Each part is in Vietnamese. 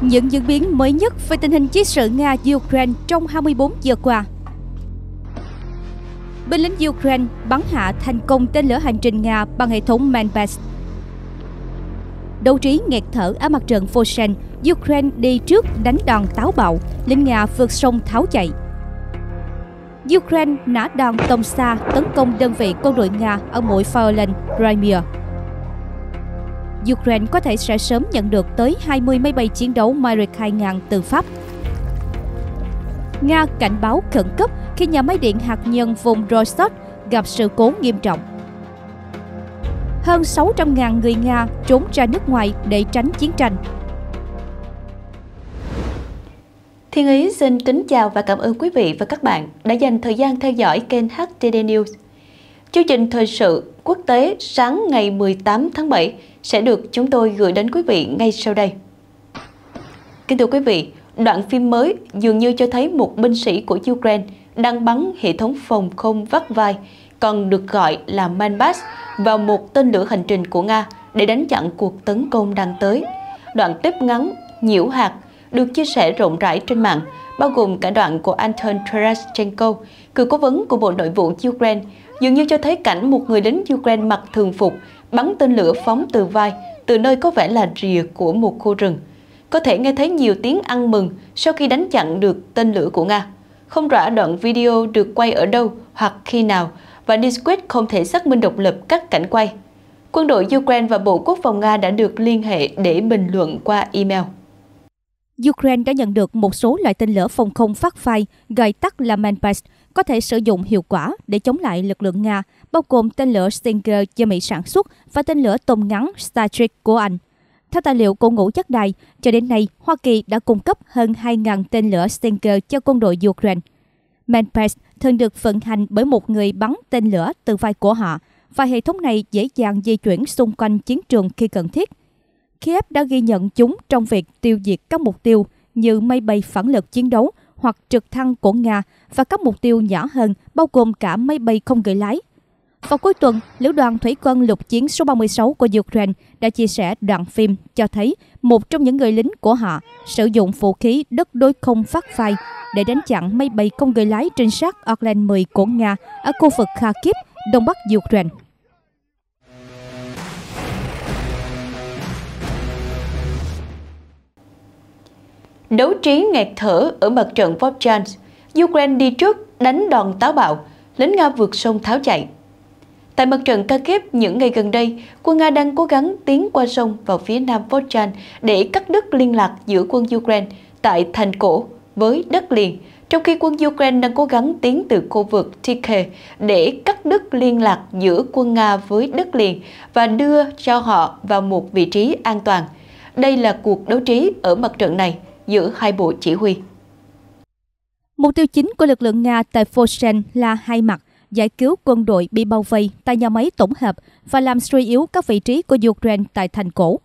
những diễn biến mới nhất về tình hình chiến sự Nga-Ukraine trong 24 giờ qua. Binh lính Ukraine bắn hạ thành công tên lửa hành trình Nga bằng hệ thống Manpass. Đấu trí nghẹt thở ở mặt trận Foshen, Ukraine đi trước đánh đòn táo bạo, lính Nga vượt sông tháo chạy. Ukraine nã đòn tầm xa tấn công đơn vị quân đội Nga ở mũi Fairland, Crimea. Ukraine có thể sẽ sớm nhận được tới 20 máy bay chiến đấu Mirage 2000 từ Pháp. Nga cảnh báo khẩn cấp khi nhà máy điện hạt nhân vùng Rostov gặp sự cố nghiêm trọng. Hơn 600.000 người Nga trốn ra nước ngoài để tránh chiến tranh. Thiên Ý xin kính chào và cảm ơn quý vị và các bạn đã dành thời gian theo dõi kênh HTD News. Chương trình thời sự quốc tế sáng ngày 18 tháng 7 sẽ được chúng tôi gửi đến quý vị ngay sau đây. Kính thưa quý vị, đoạn phim mới dường như cho thấy một binh sĩ của Ukraine đang bắn hệ thống phòng không vắt vai, còn được gọi là Manbass, vào một tên lửa hành trình của Nga để đánh chặn cuộc tấn công đang tới. Đoạn clip ngắn Nhiễu hạt được chia sẻ rộng rãi trên mạng, bao gồm cả đoạn của Anton Tereshchenko, cựu cố vấn của Bộ Nội vụ Ukraine, dường như cho thấy cảnh một người lính Ukraine mặc thường phục bắn tên lửa phóng từ vai, từ nơi có vẻ là rìa của một khu rừng. Có thể nghe thấy nhiều tiếng ăn mừng sau khi đánh chặn được tên lửa của Nga. Không rõ đoạn video được quay ở đâu hoặc khi nào, và Newsquid không thể xác minh độc lập các cảnh quay. Quân đội Ukraine và Bộ Quốc phòng Nga đã được liên hệ để bình luận qua email. Ukraine đã nhận được một số loại tên lửa phòng không phát phai, gọi tắt là Manpass, có thể sử dụng hiệu quả để chống lại lực lượng Nga, bao gồm tên lửa Stinger do Mỹ sản xuất và tên lửa tầm ngắn Starstreak của Anh. Theo tài liệu của ngũ chất đài, cho đến nay, Hoa Kỳ đã cung cấp hơn 2.000 tên lửa Stinger cho quân đội Ukraine. Manpass thường được vận hành bởi một người bắn tên lửa từ vai của họ, và hệ thống này dễ dàng di chuyển xung quanh chiến trường khi cần thiết. Kiev đã ghi nhận chúng trong việc tiêu diệt các mục tiêu như máy bay phản lực chiến đấu, hoặc trực thăng của Nga và các mục tiêu nhỏ hơn bao gồm cả máy bay không người lái. Vào cuối tuần, Lữ đoàn Thủy quân lục chiến số 36 của Ukraine đã chia sẻ đoạn phim cho thấy một trong những người lính của họ sử dụng vũ khí đất đối không phát phai để đánh chặn máy bay không người lái trinh sát Orlan 10 của Nga ở khu vực Kharkiv, đông bắc Ukraine. Đấu trí nghẹt thở ở mặt trận Vovchansk, Ukraine đi trước đánh đòn táo bạo, lính Nga vượt sông tháo chạy. Tại mặt trận Kharkiv những ngày gần đây, quân Nga đang cố gắng tiến qua sông vào phía nam Volchan để cắt đứt liên lạc giữa quân Ukraine tại thành cổ với đất liền, trong khi quân Ukraine đang cố gắng tiến từ khu vực Tikhe để cắt đứt liên lạc giữa quân Nga với đất liền và đưa cho họ vào một vị trí an toàn. Đây là cuộc đấu trí ở mặt trận này giữa hai bộ chỉ huy. Mục tiêu chính của lực lượng Nga tại Foshen là hai mặt, giải cứu quân đội bị bao vây tại nhà máy tổng hợp và làm suy yếu các vị trí của Ukraine tại thành cổ.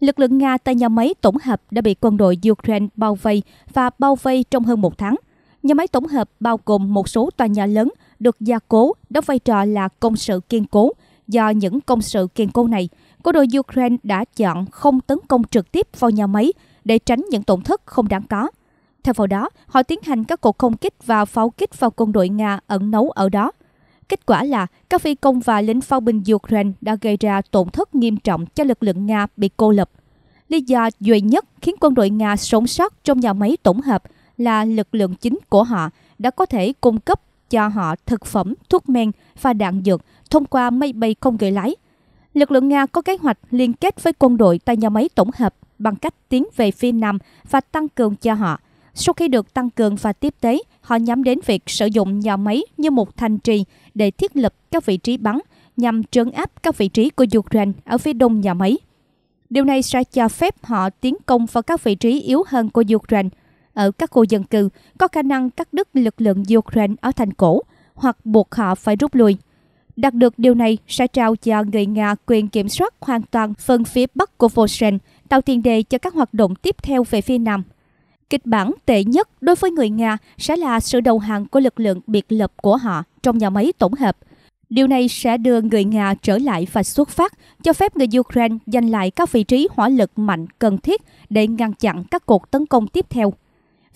Lực lượng Nga tại nhà máy tổng hợp đã bị quân đội Ukraine bao vây và bao vây trong hơn một tháng. Nhà máy tổng hợp bao gồm một số tòa nhà lớn được gia cố, đóng vai trò là công sự kiên cố. Do những công sự kiên cố này, Quân đội Ukraine đã chọn không tấn công trực tiếp vào nhà máy để tránh những tổn thất không đáng có. Theo vào đó, họ tiến hành các cuộc không kích và pháo kích vào quân đội Nga ẩn nấu ở đó. Kết quả là các phi công và lính pháo binh Ukraine đã gây ra tổn thất nghiêm trọng cho lực lượng Nga bị cô lập. Lý do duy nhất khiến quân đội Nga sống sót trong nhà máy tổng hợp là lực lượng chính của họ đã có thể cung cấp cho họ thực phẩm, thuốc men và đạn dược thông qua máy bay không người lái lực lượng Nga có kế hoạch liên kết với quân đội tại nhà máy tổng hợp bằng cách tiến về phía Nam và tăng cường cho họ. Sau khi được tăng cường và tiếp tế, họ nhắm đến việc sử dụng nhà máy như một thành trì để thiết lập các vị trí bắn nhằm trấn áp các vị trí của Ukraine ở phía đông nhà máy. Điều này sẽ cho phép họ tiến công vào các vị trí yếu hơn của Ukraine ở các khu dân cư, có khả năng cắt đứt lực lượng Ukraine ở thành cổ hoặc buộc họ phải rút lui. Đạt được điều này sẽ trao cho người Nga quyền kiểm soát hoàn toàn phần phía bắc của Volsen, tạo tiền đề cho các hoạt động tiếp theo về phía nam. Kịch bản tệ nhất đối với người Nga sẽ là sự đầu hàng của lực lượng biệt lập của họ trong nhà máy tổng hợp. Điều này sẽ đưa người Nga trở lại và xuất phát, cho phép người Ukraine giành lại các vị trí hỏa lực mạnh cần thiết để ngăn chặn các cuộc tấn công tiếp theo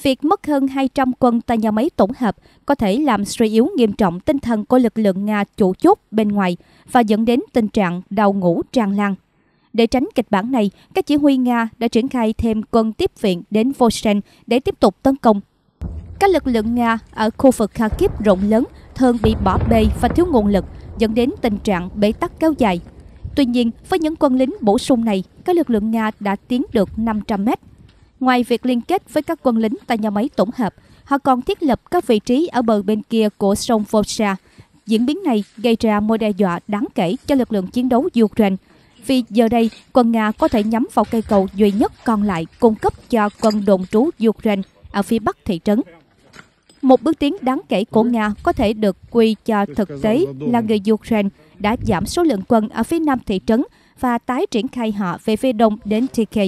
việc mất hơn 200 quân tại nhà máy tổng hợp có thể làm suy yếu nghiêm trọng tinh thần của lực lượng Nga chủ chốt bên ngoài và dẫn đến tình trạng đau ngủ tràn lan. Để tránh kịch bản này, các chỉ huy Nga đã triển khai thêm quân tiếp viện đến Vosen để tiếp tục tấn công. Các lực lượng Nga ở khu vực Kharkiv rộng lớn thường bị bỏ bê và thiếu nguồn lực, dẫn đến tình trạng bế tắc kéo dài. Tuy nhiên, với những quân lính bổ sung này, các lực lượng Nga đã tiến được 500 mét Ngoài việc liên kết với các quân lính tại nhà máy tổng hợp, họ còn thiết lập các vị trí ở bờ bên kia của sông Volga. Diễn biến này gây ra mối đe dọa đáng kể cho lực lượng chiến đấu Ukraine, vì giờ đây quân Nga có thể nhắm vào cây cầu duy nhất còn lại cung cấp cho quân đồn trú Ukraine ở phía bắc thị trấn. Một bước tiến đáng kể của Nga có thể được quy cho thực tế là người Ukraine đã giảm số lượng quân ở phía nam thị trấn và tái triển khai họ về phía đông đến TK.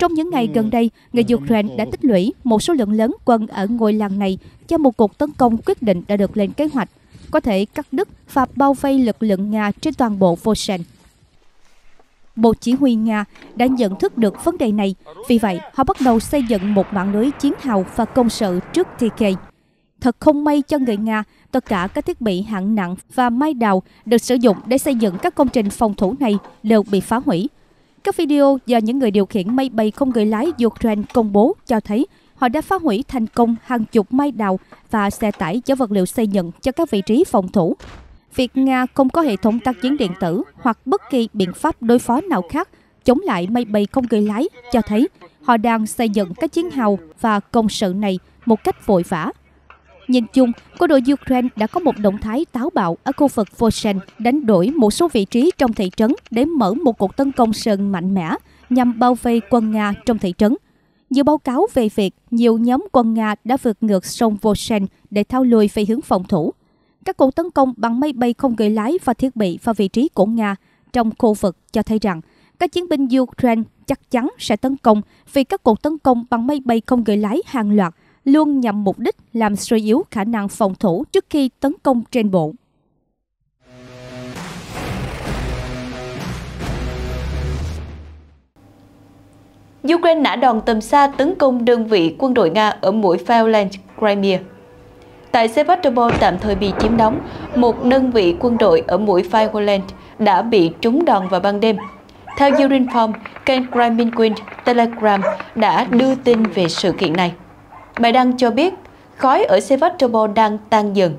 Trong những ngày gần đây, người Ukraine đã tích lũy một số lượng lớn quân ở ngôi làng này cho một cuộc tấn công quyết định đã được lên kế hoạch, có thể cắt đứt và bao vây lực lượng Nga trên toàn bộ Vosen. Bộ chỉ huy Nga đã nhận thức được vấn đề này, vì vậy họ bắt đầu xây dựng một mạng lưới chiến hào và công sự trước TK. Thật không may cho người Nga, tất cả các thiết bị hạng nặng và mai đào được sử dụng để xây dựng các công trình phòng thủ này đều bị phá hủy, các video do những người điều khiển máy bay không người lái Ukraine công bố cho thấy họ đã phá hủy thành công hàng chục máy đào và xe tải chở vật liệu xây dựng cho các vị trí phòng thủ. Việc Nga không có hệ thống tác chiến điện tử hoặc bất kỳ biện pháp đối phó nào khác chống lại máy bay không người lái cho thấy họ đang xây dựng các chiến hào và công sự này một cách vội vã Nhìn chung, quân đội Ukraine đã có một động thái táo bạo ở khu vực Volsen đánh đổi một số vị trí trong thị trấn để mở một cuộc tấn công sơn mạnh mẽ nhằm bao vây quân Nga trong thị trấn. Nhiều báo cáo về việc nhiều nhóm quân Nga đã vượt ngược sông Volsen để thao lùi về hướng phòng thủ. Các cuộc tấn công bằng máy bay không người lái và thiết bị vào vị trí của Nga trong khu vực cho thấy rằng các chiến binh Ukraine chắc chắn sẽ tấn công vì các cuộc tấn công bằng máy bay không người lái hàng loạt luôn nhằm mục đích làm suy yếu khả năng phòng thủ trước khi tấn công trên bộ. Ukraine nã đòn tầm xa tấn công đơn vị quân đội Nga ở mũi Fairland, Crimea. Tại Sevastopol tạm thời bị chiếm đóng, một đơn vị quân đội ở mũi Fairland đã bị trúng đòn vào ban đêm. Theo Urinform, kênh Kremlin Telegram đã đưa tin về sự kiện này. Bài đăng cho biết khói ở Sevastopol đang tan dần.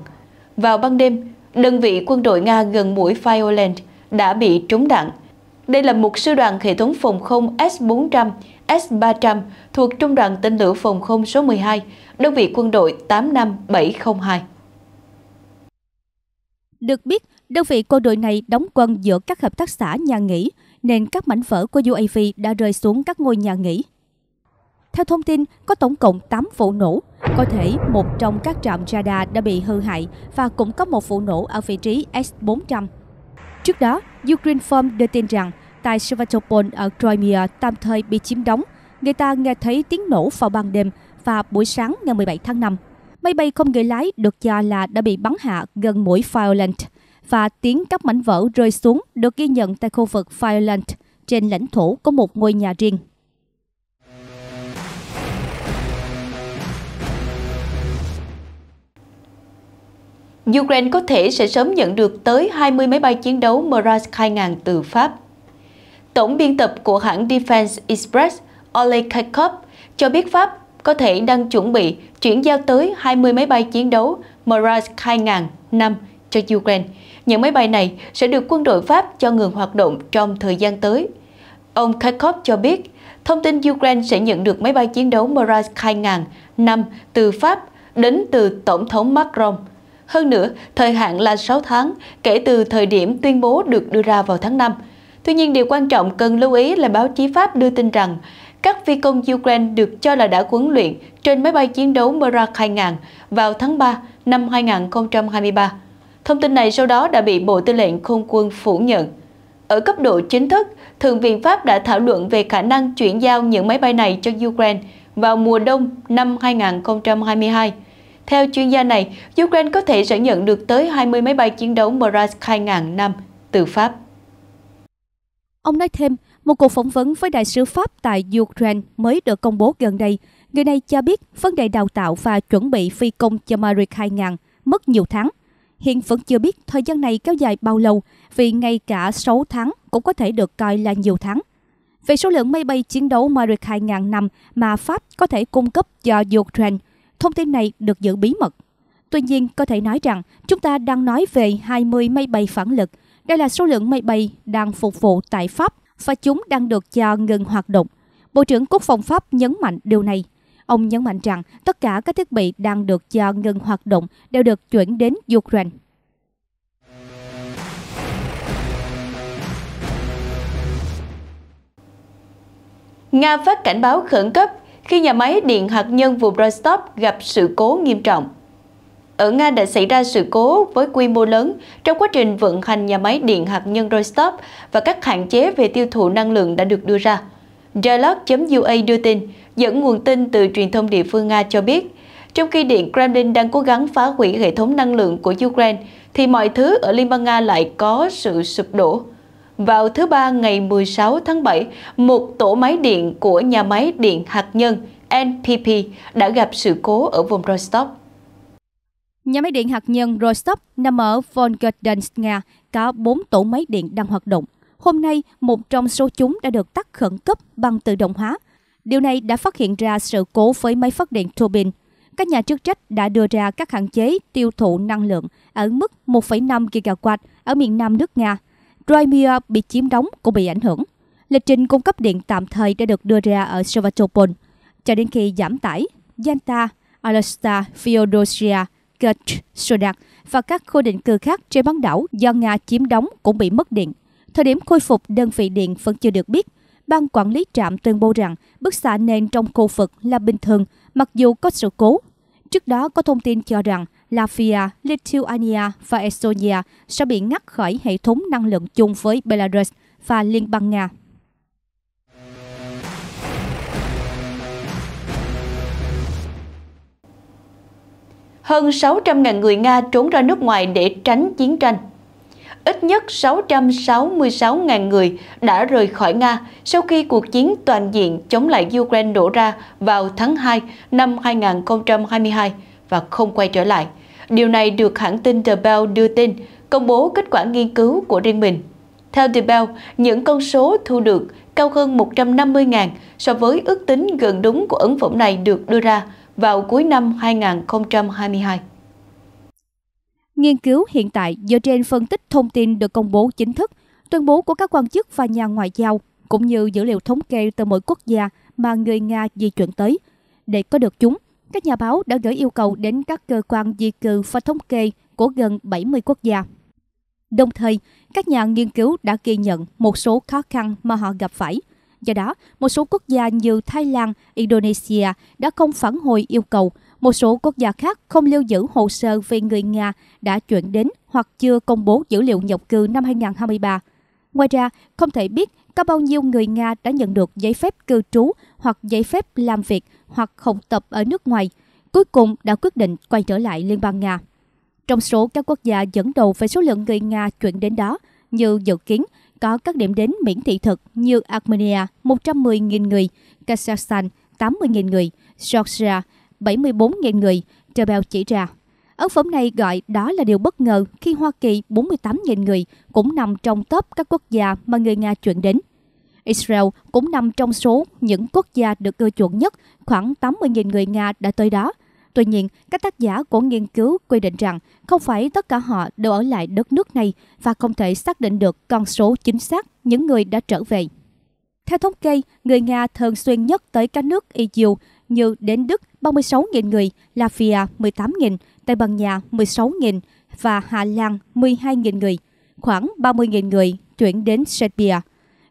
Vào ban đêm, đơn vị quân đội Nga gần mũi Fioland đã bị trúng đạn. Đây là một sư đoàn hệ thống phòng không S-400, S-300 thuộc Trung đoàn tên lửa phòng không số 12, đơn vị quân đội 85702. Được biết, đơn vị quân đội này đóng quân giữa các hợp tác xã nhà nghỉ, nên các mảnh vỡ của UAV đã rơi xuống các ngôi nhà nghỉ. Theo thông tin, có tổng cộng 8 vụ nổ. Có thể một trong các trạm radar đã bị hư hại và cũng có một vụ nổ ở vị trí S-400. Trước đó, Ukraine firm đưa tin rằng tại Sevastopol ở Crimea tạm thời bị chiếm đóng. Người ta nghe thấy tiếng nổ vào ban đêm và buổi sáng ngày 17 tháng 5. Máy bay không người lái được cho là đã bị bắn hạ gần mũi Fireland và tiếng các mảnh vỡ rơi xuống được ghi nhận tại khu vực Fireland trên lãnh thổ có một ngôi nhà riêng. Ukraine có thể sẽ sớm nhận được tới 20 máy bay chiến đấu Mirage 2000 từ Pháp. Tổng biên tập của hãng Defense Express Oleg Kakov cho biết Pháp có thể đang chuẩn bị chuyển giao tới 20 máy bay chiến đấu Mirage 2000 năm cho Ukraine. Những máy bay này sẽ được quân đội Pháp cho ngừng hoạt động trong thời gian tới. Ông Kakov cho biết, thông tin Ukraine sẽ nhận được máy bay chiến đấu Mirage 2000 năm từ Pháp đến từ Tổng thống Macron – hơn nữa, thời hạn là 6 tháng kể từ thời điểm tuyên bố được đưa ra vào tháng 5. Tuy nhiên, điều quan trọng cần lưu ý là báo chí Pháp đưa tin rằng các phi công Ukraine được cho là đã huấn luyện trên máy bay chiến đấu Mirage 2000 vào tháng 3 năm 2023. Thông tin này sau đó đã bị Bộ Tư lệnh Không quân phủ nhận. Ở cấp độ chính thức, Thượng viện Pháp đã thảo luận về khả năng chuyển giao những máy bay này cho Ukraine vào mùa đông năm 2022. Theo chuyên gia này, Ukraine có thể sẽ nhận được tới 20 máy bay chiến đấu Mirage 2005 từ Pháp. Ông nói thêm, một cuộc phỏng vấn với đại sứ Pháp tại Ukraine mới được công bố gần đây. Người này cho biết vấn đề đào tạo và chuẩn bị phi công cho Mirage 2000 mất nhiều tháng. Hiện vẫn chưa biết thời gian này kéo dài bao lâu, vì ngay cả 6 tháng cũng có thể được coi là nhiều tháng. Về số lượng máy bay chiến đấu Mirage 2000 năm mà Pháp có thể cung cấp cho Ukraine, Thông tin này được giữ bí mật. Tuy nhiên, có thể nói rằng chúng ta đang nói về 20 máy bay phản lực. Đây là số lượng máy bay đang phục vụ tại Pháp và chúng đang được cho ngừng hoạt động. Bộ trưởng Quốc phòng Pháp nhấn mạnh điều này. Ông nhấn mạnh rằng tất cả các thiết bị đang được cho ngừng hoạt động đều được chuyển đến Ukraine. Nga phát cảnh báo khẩn cấp khi nhà máy điện hạt nhân vùng Rostov gặp sự cố nghiêm trọng. Ở Nga đã xảy ra sự cố với quy mô lớn trong quá trình vận hành nhà máy điện hạt nhân Rostov và các hạn chế về tiêu thụ năng lượng đã được đưa ra. Dialog.ua đưa tin, dẫn nguồn tin từ truyền thông địa phương Nga cho biết, trong khi Điện Kremlin đang cố gắng phá hủy hệ thống năng lượng của Ukraine, thì mọi thứ ở Liên bang Nga lại có sự sụp đổ. Vào thứ Ba ngày 16 tháng 7, một tổ máy điện của nhà máy điện hạt nhân NPP đã gặp sự cố ở vùng Rostov. Nhà máy điện hạt nhân Rostov nằm ở Volgodonsk, Nga, có 4 tổ máy điện đang hoạt động. Hôm nay, một trong số chúng đã được tắt khẩn cấp bằng tự động hóa. Điều này đã phát hiện ra sự cố với máy phát điện turbine. Các nhà chức trách đã đưa ra các hạn chế tiêu thụ năng lượng ở mức 1,5 gigawatt ở miền nam nước Nga – Crimea bị chiếm đóng cũng bị ảnh hưởng. Lịch trình cung cấp điện tạm thời đã được đưa ra ở Sevastopol cho đến khi giảm tải Yalta, Alaska, Feodosia, Kerch, Sudak và các khu định cư khác trên bán đảo do Nga chiếm đóng cũng bị mất điện. Thời điểm khôi phục đơn vị điện vẫn chưa được biết. Ban quản lý trạm tuyên bố rằng bức xạ nền trong khu vực là bình thường mặc dù có sự cố. Trước đó có thông tin cho rằng Latvia, Lithuania và Estonia sẽ bị ngắt khỏi hệ thống năng lượng chung với Belarus và Liên bang Nga. Hơn 600.000 người Nga trốn ra nước ngoài để tránh chiến tranh. Ít nhất 666.000 người đã rời khỏi Nga sau khi cuộc chiến toàn diện chống lại Ukraine nổ ra vào tháng 2 năm 2022 và không quay trở lại – Điều này được hãng tin The Bell đưa tin, công bố kết quả nghiên cứu của riêng mình. Theo The Bell, những con số thu được cao hơn 150.000 so với ước tính gần đúng của ấn phẩm này được đưa ra vào cuối năm 2022. Nghiên cứu hiện tại dựa trên phân tích thông tin được công bố chính thức, tuyên bố của các quan chức và nhà ngoại giao, cũng như dữ liệu thống kê từ mỗi quốc gia mà người Nga di chuyển tới, để có được chúng – các nhà báo đã gửi yêu cầu đến các cơ quan di cư và thống kê của gần 70 quốc gia. Đồng thời, các nhà nghiên cứu đã ghi nhận một số khó khăn mà họ gặp phải. Do đó, một số quốc gia như Thái Lan, Indonesia đã không phản hồi yêu cầu. Một số quốc gia khác không lưu giữ hồ sơ về người Nga đã chuyển đến hoặc chưa công bố dữ liệu nhập cư năm 2023. Ngoài ra, không thể biết có bao nhiêu người Nga đã nhận được giấy phép cư trú hoặc giấy phép làm việc hoặc học tập ở nước ngoài, cuối cùng đã quyết định quay trở lại Liên bang Nga. Trong số các quốc gia dẫn đầu về số lượng người Nga chuyển đến đó, như dự kiến, có các điểm đến miễn thị thực như Armenia 110.000 người, Kazakhstan 80.000 người, Georgia 74.000 người, Trebel chỉ ra. Ấn phẩm này gọi đó là điều bất ngờ khi Hoa Kỳ 48.000 người cũng nằm trong top các quốc gia mà người Nga chuyển đến. Israel cũng nằm trong số những quốc gia được ưa chuộng nhất, khoảng 80.000 người Nga đã tới đó. Tuy nhiên, các tác giả của nghiên cứu quy định rằng không phải tất cả họ đều ở lại đất nước này và không thể xác định được con số chính xác những người đã trở về. Theo thống kê, người Nga thường xuyên nhất tới các nước EU như đến Đức 36.000 người, Latvia 18.000, Tây Ban Nha 16.000 và Hà Lan 12.000 người, khoảng 30.000 người chuyển đến Serbia.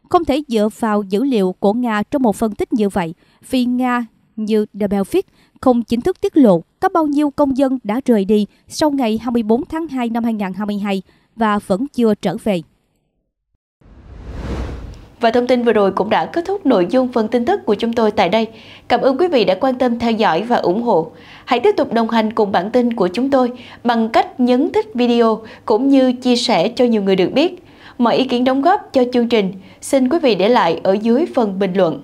Không thể dựa vào dữ liệu của Nga trong một phân tích như vậy, vì Nga như The Belfic không chính thức tiết lộ có bao nhiêu công dân đã rời đi sau ngày 24 tháng 2 năm 2022 và vẫn chưa trở về. Và thông tin vừa rồi cũng đã kết thúc nội dung phần tin tức của chúng tôi tại đây. Cảm ơn quý vị đã quan tâm theo dõi và ủng hộ. Hãy tiếp tục đồng hành cùng bản tin của chúng tôi bằng cách nhấn thích video cũng như chia sẻ cho nhiều người được biết. Mọi ý kiến đóng góp cho chương trình xin quý vị để lại ở dưới phần bình luận.